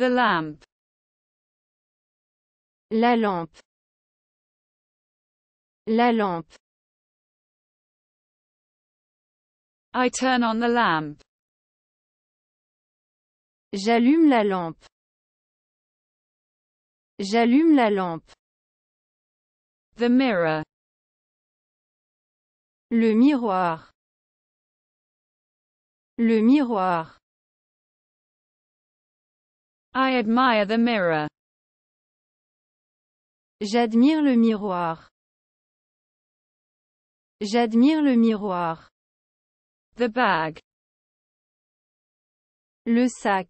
The lamp. La lampe. La lampe. I turn on the lamp. J'allume la lampe. J'allume la lampe. The mirror. Le miroir. Le miroir. I admire the mirror. J'admire le miroir. J'admire le miroir. The bag. Le sac.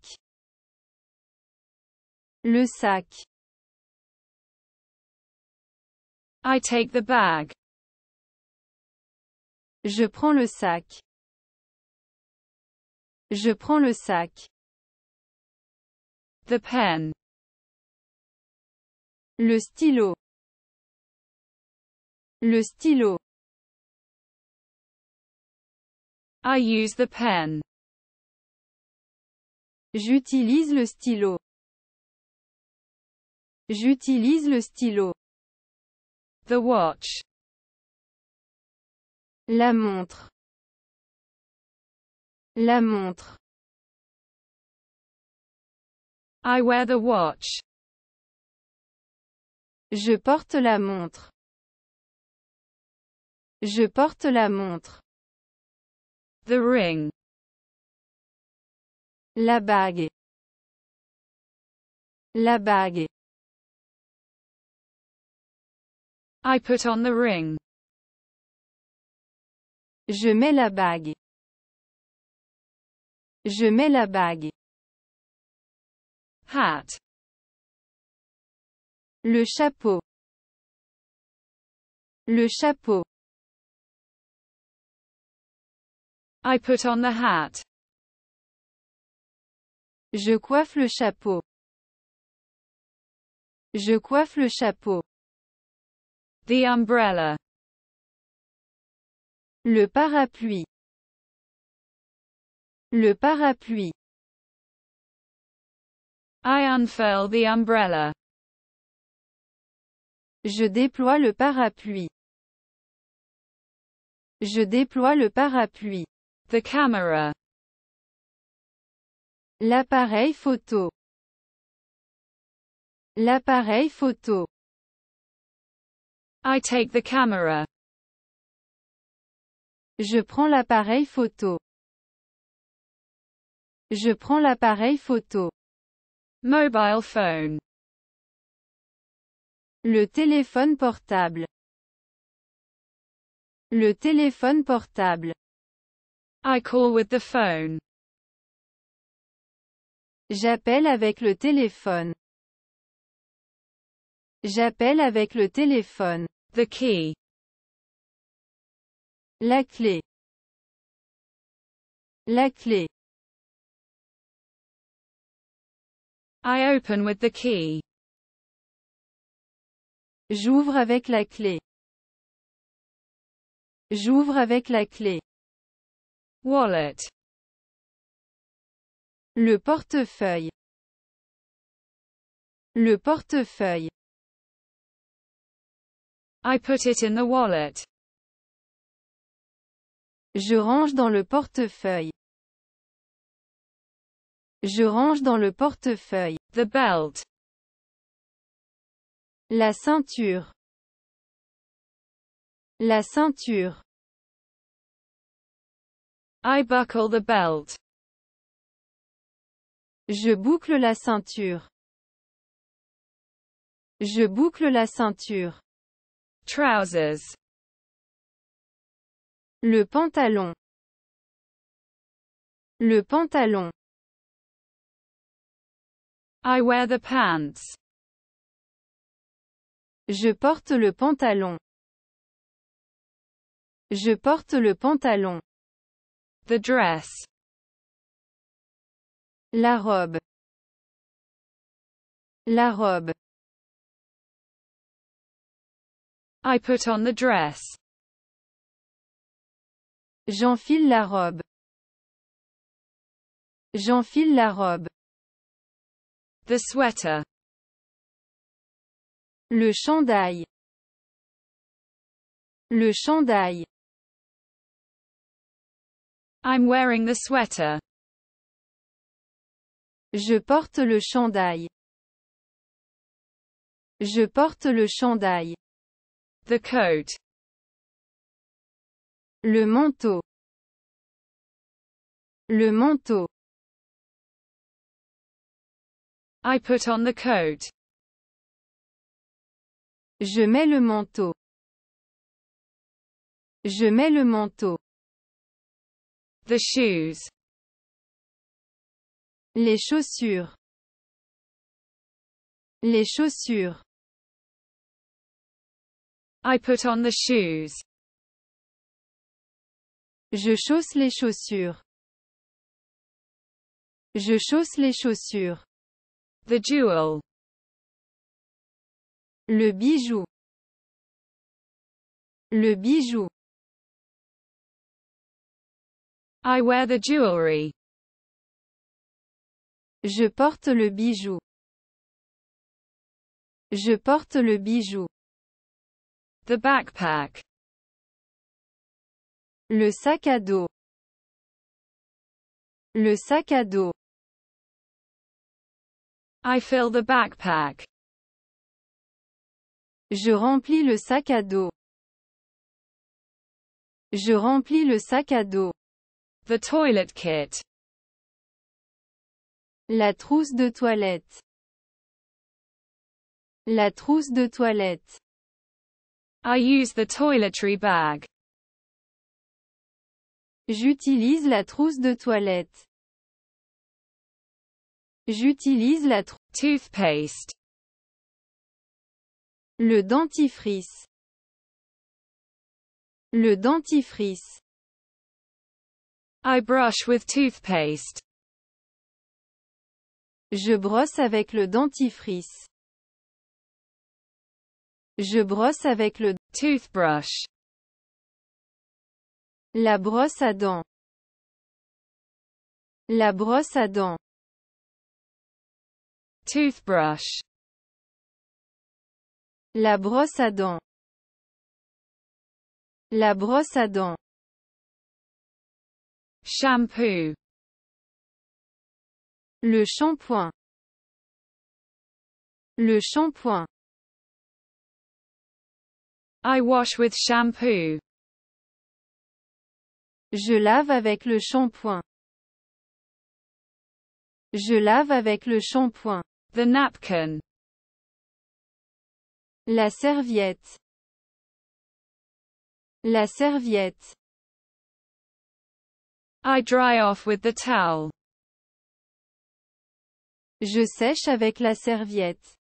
Le sac. I take the bag. Je prends le sac. Je prends le sac. The pen. Le stylo. Le stylo. I use the pen. J'utilise le stylo. J'utilise le stylo. The watch. La montre. La montre. I wear the watch. Je porte la montre. Je porte la montre. The ring. La bague. La bague. I put on the ring. Je mets la bague. Je mets la bague hat le chapeau le chapeau I put on the hat je coiffe le chapeau je coiffe le chapeau the umbrella le parapluie le parapluie I unfurl the umbrella. Je déploie le parapluie. Je déploie le parapluie. The camera. L'appareil photo. L'appareil photo. I take the camera. Je prends l'appareil photo. Je prends l'appareil photo. Mobile phone. Le téléphone portable. Le téléphone portable. I call with the phone. J'appelle avec le téléphone. J'appelle avec le téléphone. The key. La clé. La clé. I open with the key. J'ouvre avec la clé. J'ouvre avec la clé. Wallet. Le portefeuille. Le portefeuille. I put it in the wallet. Je range dans le portefeuille. Je range dans le portefeuille. The belt. La ceinture. La ceinture. I buckle the belt. Je boucle la ceinture. Je boucle la ceinture. Trousers. Le pantalon. Le pantalon. I wear the pants. Je porte le pantalon. Je porte le pantalon. The dress. La robe. La robe. I put on the dress. J'enfile la robe. J'enfile la robe. The sweater. Le chandail. Le chandail. I'm wearing the sweater. Je porte le chandail. Je porte le chandail. The coat. Le manteau. Le manteau. I put on the coat. Je mets le manteau. Je mets le manteau. The shoes. Les chaussures. Les chaussures. I put on the shoes. Je chausse les chaussures. Je chausse les chaussures. The jewel. Le bijou. Le bijou. I wear the jewelry. Je porte le bijou. Je porte le bijou. The backpack. Le sac à dos. Le sac à dos. I fill the backpack. Je remplis le sac à dos. Je remplis le sac à dos. The toilet kit. La trousse de toilette. La trousse de toilette. I use the toiletry bag. J'utilise la trousse de toilette. J'utilise la toothpaste. Le dentifrice. Le dentifrice. I brush with toothpaste. Je brosse avec le dentifrice. Je brosse avec le toothbrush. La brosse à dents. La brosse à dents. Toothbrush. La brosse à dents. La brosse à dents. Shampoo. Le shampoing. Le shampoing. I wash with shampoo. Je lave avec le shampoing. Je lave avec le shampoing. The napkin. La serviette. La serviette. I dry off with the towel. Je sèche avec la serviette.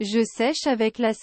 Je sèche avec la serviette.